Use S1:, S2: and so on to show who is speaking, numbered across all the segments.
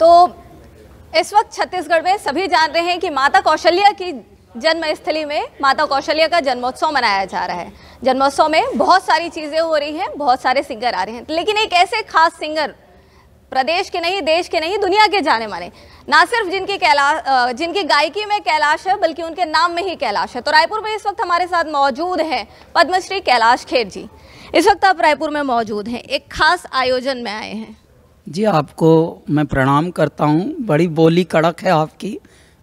S1: तो इस वक्त छत्तीसगढ़ में सभी जान रहे हैं कि माता कौशल्या की जन्मस्थली में माता कौशल्या का जन्मोत्सव मनाया जा रहा है जन्मोत्सव में बहुत सारी चीज़ें हो रही हैं बहुत सारे सिंगर आ रहे हैं लेकिन एक ऐसे खास सिंगर प्रदेश के नहीं देश के नहीं दुनिया के जाने माने ना सिर्फ जिनकी कैलाश जिनकी गायकी में कैलाश है बल्कि उनके नाम में ही कैलाश है तो रायपुर में इस वक्त हमारे साथ मौजूद हैं पद्मश्री कैलाश खेर जी इस वक्त आप रायपुर में मौजूद हैं एक खास आयोजन में आए हैं
S2: जी आपको मैं प्रणाम करता हूँ बड़ी बोली कड़क है आपकी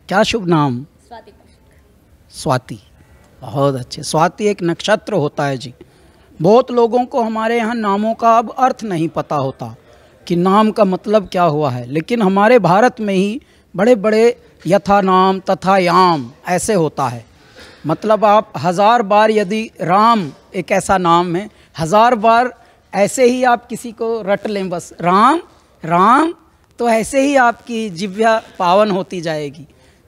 S2: क्या शुभ नाम स्वाति स्वाति बहुत अच्छे स्वाति एक नक्षत्र होता है जी बहुत लोगों को हमारे यहाँ नामों का अब अर्थ नहीं पता होता कि नाम का मतलब क्या हुआ है लेकिन हमारे भारत में ही बड़े बड़े यथा नाम तथा याम ऐसे होता है मतलब आप हज़ार बार यदि राम एक ऐसा नाम है हज़ार बार ऐसे ही आप किसी को रट लें बस राम राम तो ऐसे ही आपकी जिव्या पावन होती जाएगी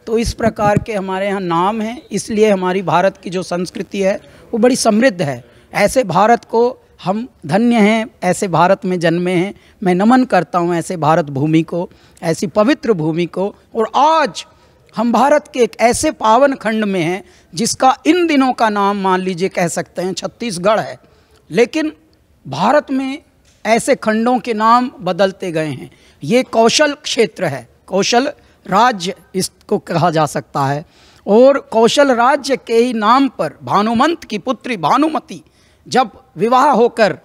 S2: तो इस प्रकार के हमारे यहाँ नाम हैं इसलिए हमारी भारत की जो संस्कृति है वो बड़ी समृद्ध है ऐसे भारत को हम धन्य हैं ऐसे भारत में जन्मे हैं मैं नमन करता हूँ ऐसे भारत भूमि को ऐसी पवित्र भूमि को और आज हम भारत के एक ऐसे पावन खंड में हैं जिसका इन दिनों का नाम मान लीजिए कह सकते हैं छत्तीसगढ़ है लेकिन भारत में ऐसे खंडों के नाम बदलते गए हैं ये कौशल क्षेत्र है कौशल राज्य इसको कहा जा सकता है और कौशल राज्य के ही नाम पर भानुमंत की पुत्री भानुमति जब विवाह होकर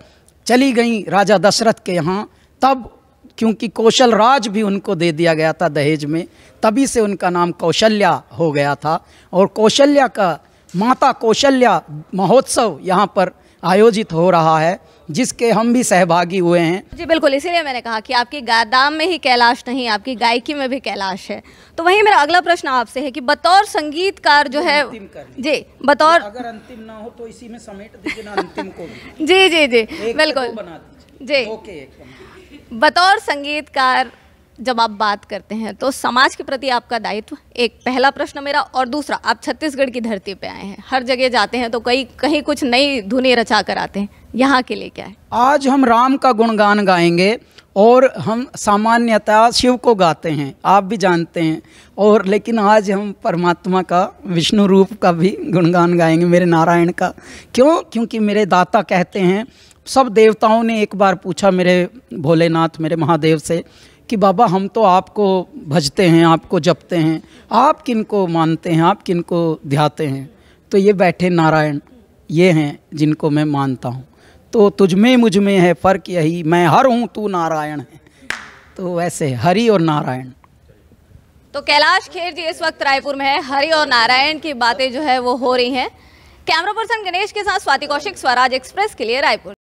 S2: चली गई राजा दशरथ के यहाँ तब क्योंकि कौशल राज भी उनको दे दिया गया था दहेज में तभी से उनका नाम कौशल्या हो गया था और कौशल्या का माता कौशल्या महोत्सव यहाँ पर आयोजित हो रहा है जिसके हम भी सहभागी हुए हैं
S1: जी बिल्कुल इसीलिए मैंने कहा कि आपकी गादाम में ही कैलाश नहीं आपकी गायकी में भी कैलाश है तो वही मेरा अगला प्रश्न आपसे है कि बतौर संगीतकार जो है जी बतौर तो अगर
S2: अंतिम ना हो तो इसी में समेट दीजिए ना अंतिम
S1: को जी जी जी बिल्कुल जी ओके बतौर संगीतकार जब आप बात करते हैं तो समाज के प्रति आपका दायित्व एक पहला प्रश्न मेरा और दूसरा आप छत्तीसगढ़ की धरती पे आए हैं हर जगह जाते हैं तो कई कहीं कुछ नई धुनी रचा कर आते हैं यहाँ के लिए क्या है
S2: आज हम राम का गुणगान गाएंगे और हम सामान्यतः शिव को गाते हैं आप भी जानते हैं और लेकिन आज हम परमात्मा का विष्णु रूप का भी गुणगान गाएंगे मेरे नारायण का क्यों क्योंकि मेरे दाता कहते हैं सब देवताओं ने एक बार पूछा मेरे भोलेनाथ मेरे महादेव से कि बाबा हम तो आपको भजते हैं आपको जपते हैं आप किन को मानते हैं आप किन को ध्याते हैं तो ये बैठे नारायण ये हैं जिनको मैं मानता हूँ तो में मुझ में है फ़र्क यही मैं हर हूँ तू नारायण है तो वैसे हरि और नारायण
S1: तो कैलाश खेर जी इस वक्त रायपुर में है हरि और नारायण की बातें जो है वो हो रही हैं कैमरा पर्सन गणेश के साथ स्वाति कौशिक स्वराज एक्सप्रेस के लिए रायपुर